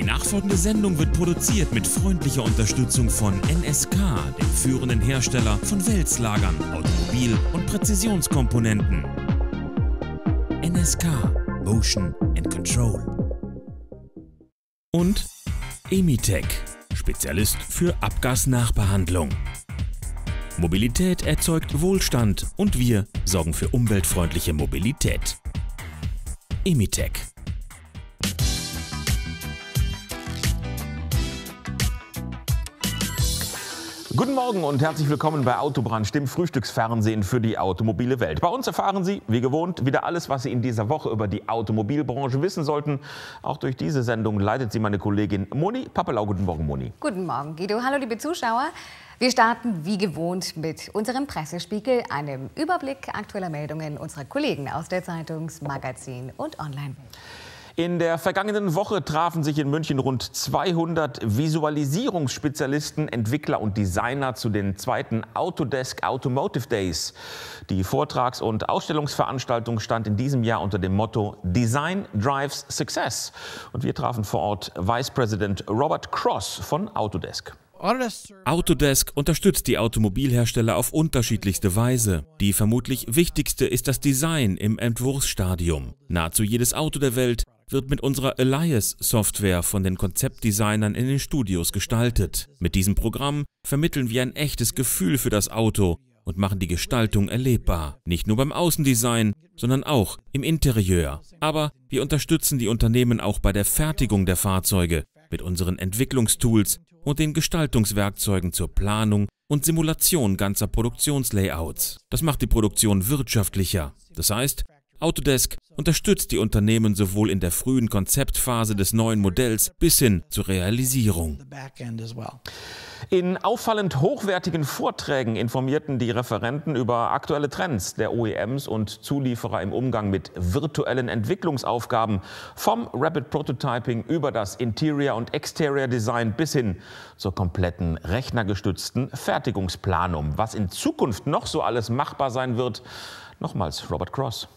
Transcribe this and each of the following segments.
Die nachfolgende Sendung wird produziert mit freundlicher Unterstützung von NSK, dem führenden Hersteller von Wälzlagern, Automobil- und Präzisionskomponenten. NSK Motion and Control. Und Emitech, Spezialist für Abgasnachbehandlung. Mobilität erzeugt Wohlstand und wir sorgen für umweltfreundliche Mobilität. Emitech. Guten Morgen und herzlich willkommen bei Autobrand, dem Frühstücksfernsehen für die automobile Welt. Bei uns erfahren Sie, wie gewohnt, wieder alles, was Sie in dieser Woche über die Automobilbranche wissen sollten. Auch durch diese Sendung leitet Sie meine Kollegin Moni Papelau. Guten Morgen, Moni. Guten Morgen, Guido. Hallo, liebe Zuschauer. Wir starten wie gewohnt mit unserem Pressespiegel, einem Überblick aktueller Meldungen unserer Kollegen aus der Zeitungsmagazin und Online-Welt. In der vergangenen Woche trafen sich in München rund 200 Visualisierungsspezialisten, Entwickler und Designer zu den zweiten Autodesk Automotive Days. Die Vortrags- und Ausstellungsveranstaltung stand in diesem Jahr unter dem Motto Design Drives Success. Und wir trafen vor Ort Vice President Robert Cross von Autodesk. Autodesk unterstützt die Automobilhersteller auf unterschiedlichste Weise. Die vermutlich wichtigste ist das Design im Entwurfsstadium. Nahezu jedes Auto der Welt wird mit unserer Elias-Software von den Konzeptdesignern in den Studios gestaltet. Mit diesem Programm vermitteln wir ein echtes Gefühl für das Auto und machen die Gestaltung erlebbar. Nicht nur beim Außendesign, sondern auch im Interieur. Aber wir unterstützen die Unternehmen auch bei der Fertigung der Fahrzeuge mit unseren Entwicklungstools und den Gestaltungswerkzeugen zur Planung und Simulation ganzer Produktionslayouts. Das macht die Produktion wirtschaftlicher. Das heißt, Autodesk unterstützt die Unternehmen sowohl in der frühen Konzeptphase des neuen Modells bis hin zur Realisierung. In auffallend hochwertigen Vorträgen informierten die Referenten über aktuelle Trends der OEMs und Zulieferer im Umgang mit virtuellen Entwicklungsaufgaben, vom Rapid Prototyping über das Interior- und Exterior-Design bis hin zur kompletten rechnergestützten Fertigungsplanung. Was in Zukunft noch so alles machbar sein wird, Nochmals Robert Cross.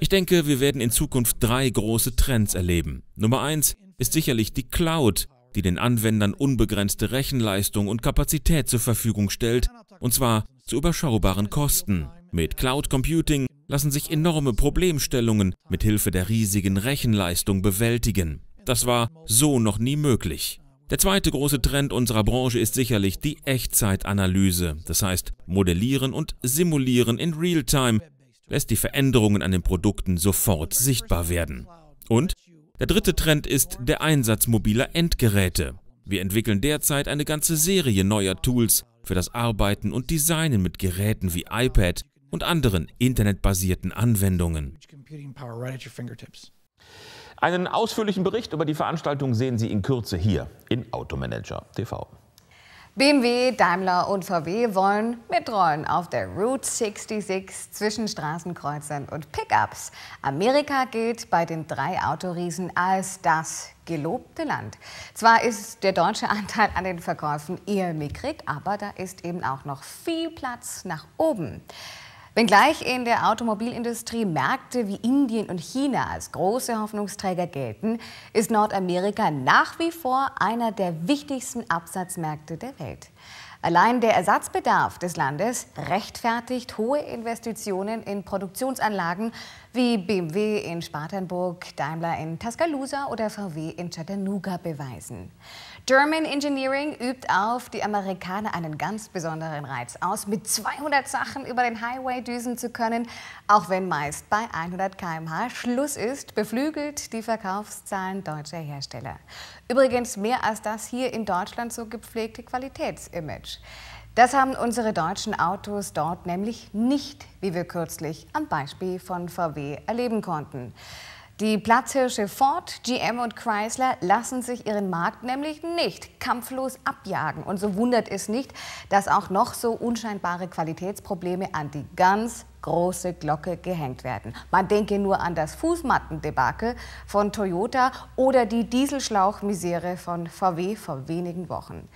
Ich denke, wir werden in Zukunft drei große Trends erleben. Nummer eins ist sicherlich die Cloud, die den Anwendern unbegrenzte Rechenleistung und Kapazität zur Verfügung stellt, und zwar zu überschaubaren Kosten. Mit Cloud Computing lassen sich enorme Problemstellungen mit Hilfe der riesigen Rechenleistung bewältigen. Das war so noch nie möglich. Der zweite große Trend unserer Branche ist sicherlich die Echtzeitanalyse, das heißt Modellieren und Simulieren in Realtime lässt die Veränderungen an den Produkten sofort sichtbar werden. Und der dritte Trend ist der Einsatz mobiler Endgeräte. Wir entwickeln derzeit eine ganze Serie neuer Tools für das Arbeiten und Designen mit Geräten wie iPad und anderen internetbasierten Anwendungen. Einen ausführlichen Bericht über die Veranstaltung sehen Sie in Kürze hier in Automanager TV. BMW, Daimler und VW wollen mitrollen auf der Route 66 zwischen Straßenkreuzern und Pickups. Amerika gilt bei den drei Autoriesen als das gelobte Land. Zwar ist der deutsche Anteil an den Verkäufen eher mickrig, aber da ist eben auch noch viel Platz nach oben. Wenngleich in der Automobilindustrie Märkte wie Indien und China als große Hoffnungsträger gelten, ist Nordamerika nach wie vor einer der wichtigsten Absatzmärkte der Welt. Allein der Ersatzbedarf des Landes rechtfertigt hohe Investitionen in Produktionsanlagen wie BMW in Spartanburg, Daimler in Tuscaloosa oder VW in Chattanooga beweisen. German Engineering übt auf die Amerikaner einen ganz besonderen Reiz aus, mit 200 Sachen über den Highway düsen zu können, auch wenn meist bei 100 km/h Schluss ist, beflügelt die Verkaufszahlen deutscher Hersteller. Übrigens mehr als das hier in Deutschland so gepflegte Qualitätsimage. Das haben unsere deutschen Autos dort nämlich nicht, wie wir kürzlich am Beispiel von VW erleben konnten. Die Platzhirsche Ford, GM und Chrysler lassen sich ihren Markt nämlich nicht kampflos abjagen. Und so wundert es nicht, dass auch noch so unscheinbare Qualitätsprobleme an die ganz große Glocke gehängt werden. Man denke nur an das Fußmattendebakel von Toyota oder die Dieselschlauchmisere von VW vor wenigen Wochen.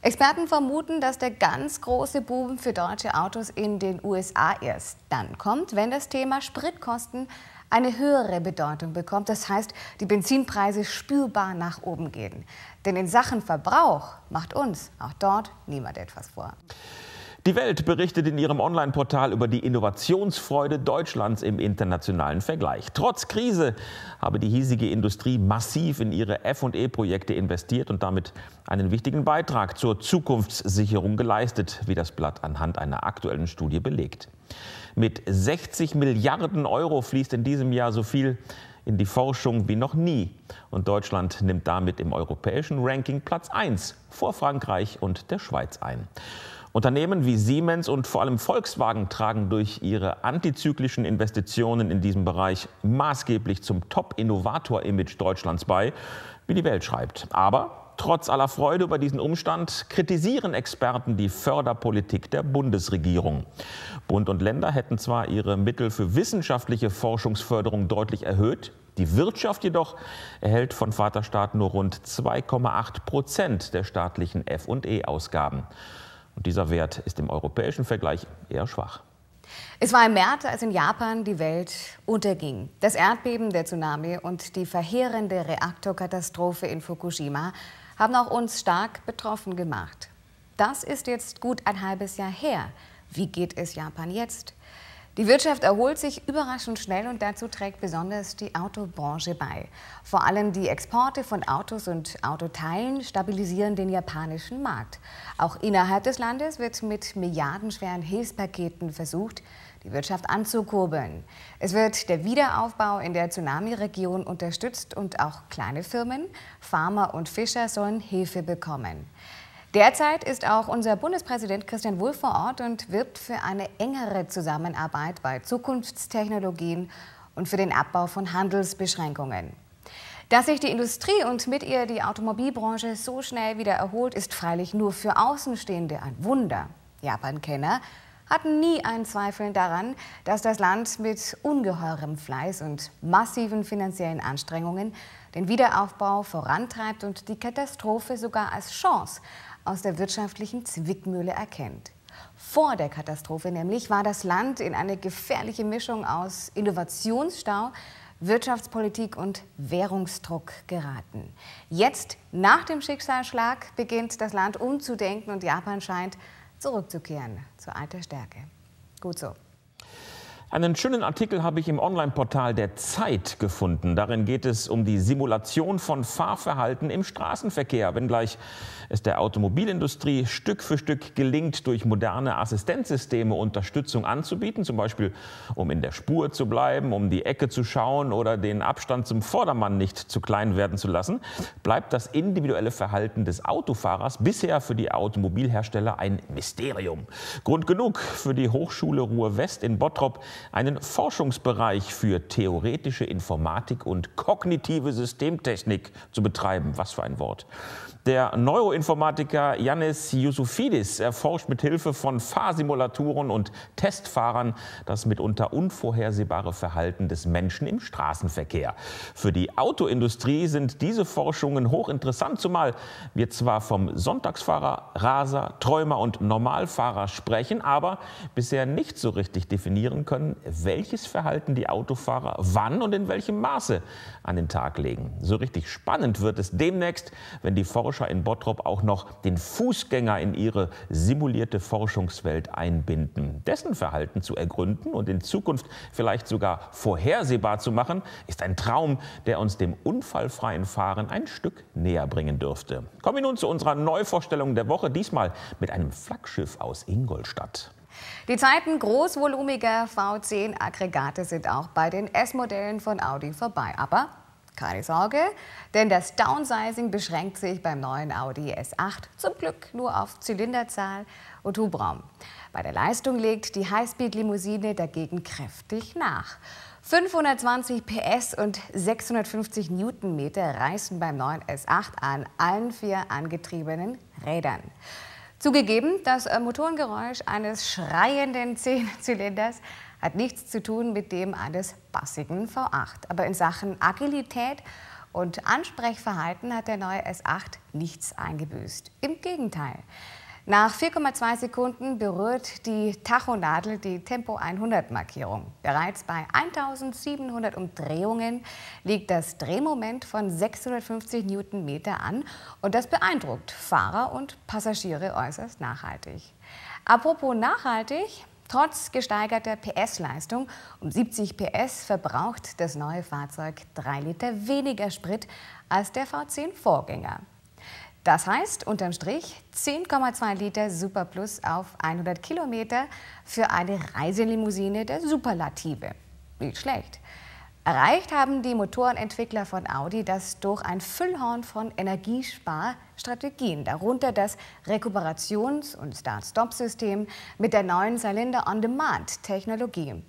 Experten vermuten, dass der ganz große Boom für deutsche Autos in den USA erst dann kommt, wenn das Thema Spritkosten eine höhere Bedeutung bekommt. Das heißt, die Benzinpreise spürbar nach oben gehen. Denn in Sachen Verbrauch macht uns auch dort niemand etwas vor. Die Welt berichtet in ihrem Online-Portal über die Innovationsfreude Deutschlands im internationalen Vergleich. Trotz Krise habe die hiesige Industrie massiv in ihre FE-Projekte investiert und damit einen wichtigen Beitrag zur Zukunftssicherung geleistet, wie das Blatt anhand einer aktuellen Studie belegt. Mit 60 Milliarden Euro fließt in diesem Jahr so viel in die Forschung wie noch nie. Und Deutschland nimmt damit im europäischen Ranking Platz 1 vor Frankreich und der Schweiz ein. Unternehmen wie Siemens und vor allem Volkswagen tragen durch ihre antizyklischen Investitionen in diesem Bereich maßgeblich zum Top-Innovator-Image Deutschlands bei, wie die Welt schreibt. Aber Trotz aller Freude über diesen Umstand kritisieren Experten die Förderpolitik der Bundesregierung. Bund und Länder hätten zwar ihre Mittel für wissenschaftliche Forschungsförderung deutlich erhöht, die Wirtschaft jedoch erhält von Vaterstaat nur rund 2,8 Prozent der staatlichen F&E-Ausgaben. Und dieser Wert ist im europäischen Vergleich eher schwach. Es war im März, als in Japan die Welt unterging. Das Erdbeben, der Tsunami und die verheerende Reaktorkatastrophe in Fukushima haben auch uns stark betroffen gemacht. Das ist jetzt gut ein halbes Jahr her. Wie geht es Japan jetzt? Die Wirtschaft erholt sich überraschend schnell und dazu trägt besonders die Autobranche bei. Vor allem die Exporte von Autos und Autoteilen stabilisieren den japanischen Markt. Auch innerhalb des Landes wird mit milliardenschweren Hilfspaketen versucht, die Wirtschaft anzukurbeln. Es wird der Wiederaufbau in der Tsunami-Region unterstützt und auch kleine Firmen, Farmer und Fischer sollen Hilfe bekommen. Derzeit ist auch unser Bundespräsident Christian Wulff vor Ort und wirbt für eine engere Zusammenarbeit bei Zukunftstechnologien und für den Abbau von Handelsbeschränkungen. Dass sich die Industrie und mit ihr die Automobilbranche so schnell wieder erholt, ist freilich nur für Außenstehende ein Wunder. Japan-Kenner hatten nie ein Zweifeln daran, dass das Land mit ungeheurem Fleiß und massiven finanziellen Anstrengungen den Wiederaufbau vorantreibt und die Katastrophe sogar als Chance aus der wirtschaftlichen Zwickmühle erkennt. Vor der Katastrophe nämlich war das Land in eine gefährliche Mischung aus Innovationsstau, Wirtschaftspolitik und Währungsdruck geraten. Jetzt, nach dem Schicksalsschlag, beginnt das Land umzudenken und Japan scheint zurückzukehren zur alten Stärke. Gut so. Einen schönen Artikel habe ich im Online-Portal der Zeit gefunden. Darin geht es um die Simulation von Fahrverhalten im Straßenverkehr, wenngleich es der Automobilindustrie Stück für Stück gelingt, durch moderne Assistenzsysteme Unterstützung anzubieten, zum Beispiel um in der Spur zu bleiben, um die Ecke zu schauen oder den Abstand zum Vordermann nicht zu klein werden zu lassen, bleibt das individuelle Verhalten des Autofahrers bisher für die Automobilhersteller ein Mysterium. Grund genug für die Hochschule Ruhr West in Bottrop einen Forschungsbereich für theoretische Informatik und kognitive Systemtechnik zu betreiben. Was für ein Wort. Der Neuroinformatiker Yannis Youssoufidis erforscht mit Hilfe von Fahrsimulatoren und Testfahrern das mitunter unvorhersehbare Verhalten des Menschen im Straßenverkehr. Für die Autoindustrie sind diese Forschungen hochinteressant, zumal wir zwar vom Sonntagsfahrer, Raser, Träumer und Normalfahrer sprechen, aber bisher nicht so richtig definieren können, welches Verhalten die Autofahrer wann und in welchem Maße an den Tag legen. So richtig spannend wird es demnächst, wenn die Forschung Forscher in Bottrop auch noch den Fußgänger in ihre simulierte Forschungswelt einbinden. Dessen Verhalten zu ergründen und in Zukunft vielleicht sogar vorhersehbar zu machen, ist ein Traum, der uns dem unfallfreien Fahren ein Stück näher bringen dürfte. Kommen wir nun zu unserer Neuvorstellung der Woche, diesmal mit einem Flaggschiff aus Ingolstadt. Die Zeiten großvolumiger V10-Aggregate sind auch bei den S-Modellen von Audi vorbei. Aber keine Sorge, denn das Downsizing beschränkt sich beim neuen Audi S8 zum Glück nur auf Zylinderzahl und Hubraum. Bei der Leistung legt die Highspeed-Limousine dagegen kräftig nach. 520 PS und 650 Newtonmeter reißen beim neuen S8 an allen vier angetriebenen Rädern. Zugegeben, das Motorengeräusch eines schreienden Zehnzylinders hat nichts zu tun mit dem eines bassigen V8. Aber in Sachen Agilität und Ansprechverhalten hat der neue S8 nichts eingebüßt. Im Gegenteil. Nach 4,2 Sekunden berührt die Tachonadel die Tempo 100 Markierung. Bereits bei 1700 Umdrehungen liegt das Drehmoment von 650 Newtonmeter an und das beeindruckt Fahrer und Passagiere äußerst nachhaltig. Apropos nachhaltig, Trotz gesteigerter PS-Leistung um 70 PS verbraucht das neue Fahrzeug 3 Liter weniger Sprit als der V10-Vorgänger. Das heißt unterm Strich 10,2 Liter Super Plus auf 100 Kilometer für eine Reiselimousine der Superlative. Nicht schlecht. Erreicht haben die Motorenentwickler von Audi das durch ein Füllhorn von Energiesparstrategien, darunter das Rekuperations- und Start-Stop-System mit der neuen Cylinder On-Demand-Technologie.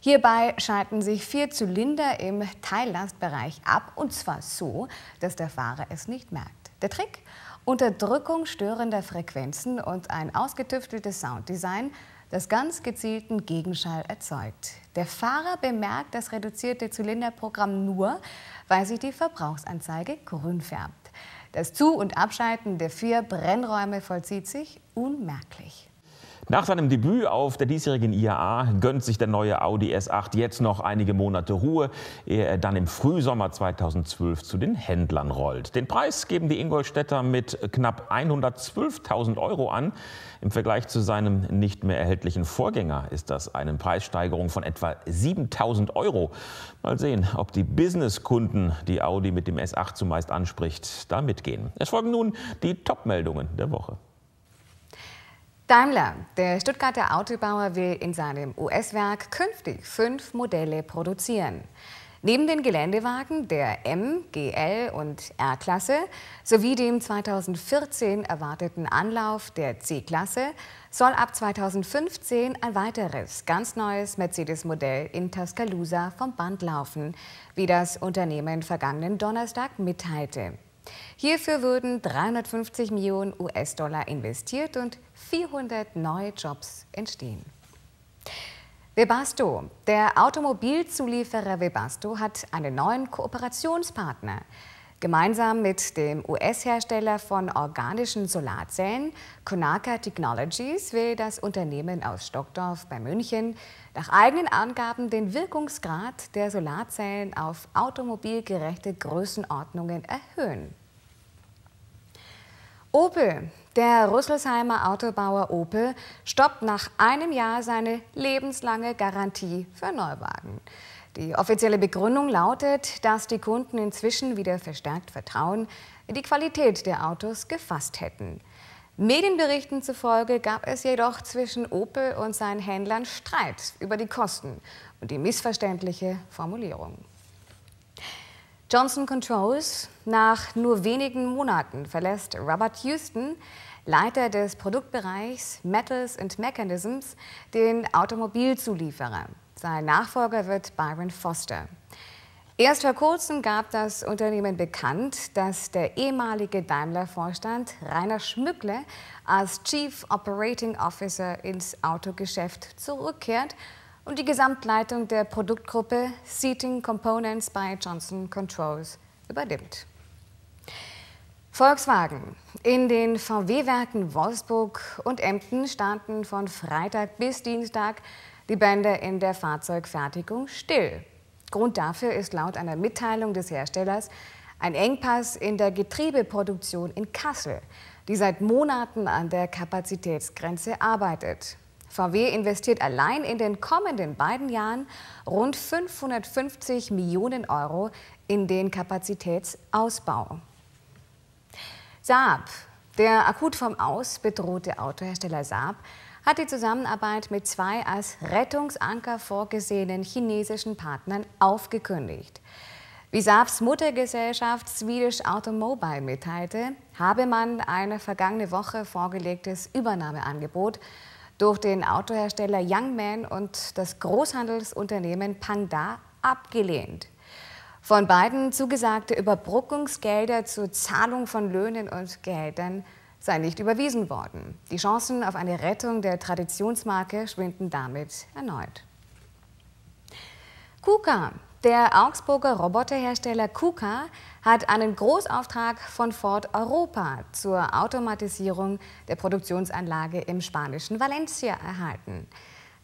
Hierbei schalten sich vier Zylinder im Teillastbereich ab, und zwar so, dass der Fahrer es nicht merkt. Der Trick? Unterdrückung störender Frequenzen und ein ausgetüfteltes Sounddesign – das ganz gezielten Gegenschall erzeugt. Der Fahrer bemerkt das reduzierte Zylinderprogramm nur, weil sich die Verbrauchsanzeige grün färbt. Das Zu- und Abschalten der vier Brennräume vollzieht sich unmerklich. Nach seinem Debüt auf der diesjährigen IAA gönnt sich der neue Audi S8 jetzt noch einige Monate Ruhe, ehe er dann im Frühsommer 2012 zu den Händlern rollt. Den Preis geben die Ingolstädter mit knapp 112.000 Euro an. Im Vergleich zu seinem nicht mehr erhältlichen Vorgänger ist das eine Preissteigerung von etwa 7.000 Euro. Mal sehen, ob die Businesskunden, die Audi mit dem S8 zumeist anspricht, da mitgehen. Es folgen nun die Top-Meldungen der Woche. Daimler, der Stuttgarter Autobauer, will in seinem US-Werk künftig fünf Modelle produzieren. Neben den Geländewagen der M, GL und R-Klasse sowie dem 2014 erwarteten Anlauf der C-Klasse soll ab 2015 ein weiteres ganz neues Mercedes-Modell in Tuscaloosa vom Band laufen, wie das Unternehmen vergangenen Donnerstag mitteilte. Hierfür würden 350 Millionen US-Dollar investiert und 400 neue Jobs entstehen. Webasto. Der Automobilzulieferer Webasto hat einen neuen Kooperationspartner. Gemeinsam mit dem US-Hersteller von organischen Solarzellen Konaka Technologies will das Unternehmen aus Stockdorf bei München nach eigenen Angaben den Wirkungsgrad der Solarzellen auf automobilgerechte Größenordnungen erhöhen. Opel. Der Rüsselsheimer Autobauer Opel stoppt nach einem Jahr seine lebenslange Garantie für Neuwagen. Die offizielle Begründung lautet, dass die Kunden inzwischen wieder verstärkt Vertrauen in die Qualität der Autos gefasst hätten. Medienberichten zufolge gab es jedoch zwischen Opel und seinen Händlern Streit über die Kosten und die missverständliche Formulierung. Johnson Controls. Nach nur wenigen Monaten verlässt Robert Houston, Leiter des Produktbereichs Metals and Mechanisms, den Automobilzulieferer. Sein Nachfolger wird Byron Foster. Erst vor kurzem gab das Unternehmen bekannt, dass der ehemalige Daimler-Vorstand Rainer Schmückle als Chief Operating Officer ins Autogeschäft zurückkehrt und die Gesamtleitung der Produktgruppe Seating Components bei Johnson Controls übernimmt. Volkswagen. In den VW-Werken Wolfsburg und Emden standen von Freitag bis Dienstag die Bänder in der Fahrzeugfertigung still. Grund dafür ist laut einer Mitteilung des Herstellers ein Engpass in der Getriebeproduktion in Kassel, die seit Monaten an der Kapazitätsgrenze arbeitet. VW investiert allein in den kommenden beiden Jahren rund 550 Millionen Euro in den Kapazitätsausbau. Saab der akut vom Aus bedrohte Autohersteller Saab hat die Zusammenarbeit mit zwei als Rettungsanker vorgesehenen chinesischen Partnern aufgekündigt. Wie Saabs Muttergesellschaft Swedish Automobile mitteilte, habe man eine vergangene Woche vorgelegtes Übernahmeangebot durch den Autohersteller Youngman und das Großhandelsunternehmen Panda abgelehnt von Biden zugesagte Überbrückungsgelder zur Zahlung von Löhnen und Gehältern sei nicht überwiesen worden. Die Chancen auf eine Rettung der Traditionsmarke schwinden damit erneut. KUKA, der Augsburger Roboterhersteller KUKA hat einen Großauftrag von Ford Europa zur Automatisierung der Produktionsanlage im spanischen Valencia erhalten.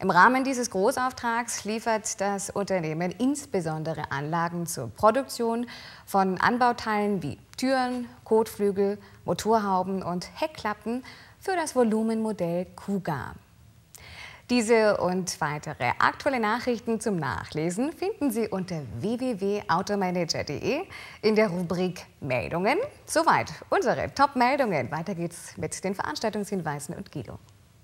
Im Rahmen dieses Großauftrags liefert das Unternehmen insbesondere Anlagen zur Produktion von Anbauteilen wie Türen, Kotflügel, Motorhauben und Heckklappen für das Volumenmodell Kuga. Diese und weitere aktuelle Nachrichten zum Nachlesen finden Sie unter www.automanager.de in der Rubrik Meldungen. Soweit unsere Top-Meldungen. Weiter geht's mit den Veranstaltungshinweisen und Guido.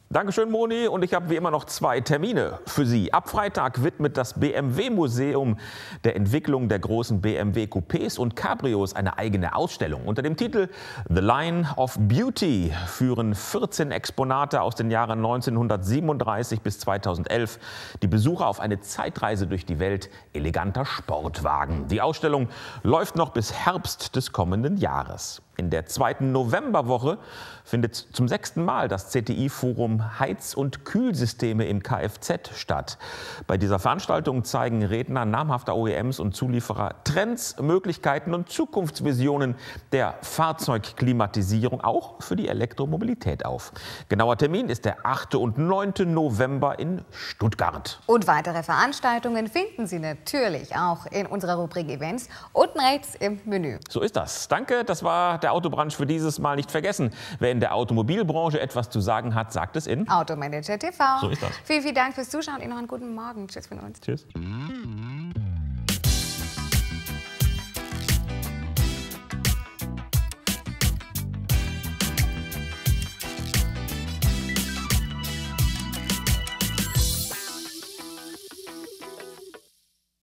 Dankeschön, Moni. Und ich habe wie immer noch zwei Termine für Sie. Ab Freitag widmet das BMW-Museum der Entwicklung der großen BMW Coupés und Cabrios eine eigene Ausstellung. Unter dem Titel The Line of Beauty führen 14 Exponate aus den Jahren 1937 bis 2011 die Besucher auf eine Zeitreise durch die Welt eleganter Sportwagen. Die Ausstellung läuft noch bis Herbst des kommenden Jahres. In der zweiten Novemberwoche findet zum sechsten Mal das CTI-Forum Heiz- und Kühlsysteme im Kfz statt. Bei dieser Veranstaltung zeigen Redner namhafter OEMs und Zulieferer Trends, Möglichkeiten und Zukunftsvisionen der Fahrzeugklimatisierung auch für die Elektromobilität auf. Genauer Termin ist der 8. und 9. November in Stuttgart. Und weitere Veranstaltungen finden Sie natürlich auch in unserer Rubrik Events unten rechts im Menü. So ist das. Danke, das war der der Autobranche für dieses Mal nicht vergessen. Wer in der Automobilbranche etwas zu sagen hat, sagt es in Automanager TV. So ist das. Vielen, vielen Dank fürs Zuschauen und Ihnen noch einen guten Morgen. Tschüss von uns. Tschüss.